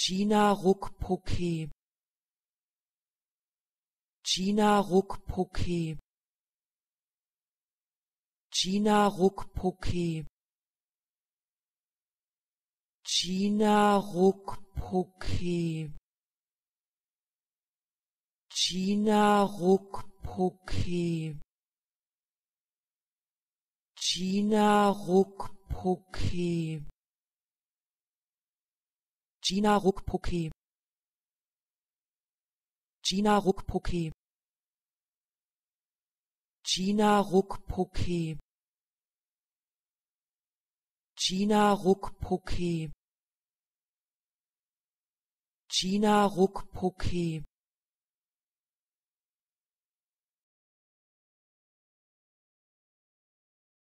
Gina Ruckpucke Gina Ruckpucke Gina Ruckpucke Gina Ruckpucke Gina Ruckpucke Gina Ruckpucke Gina Ruckpucke Gina Ruckpucke Gina Ruckpucke Gina Ruckpucke Gina Ruckpucke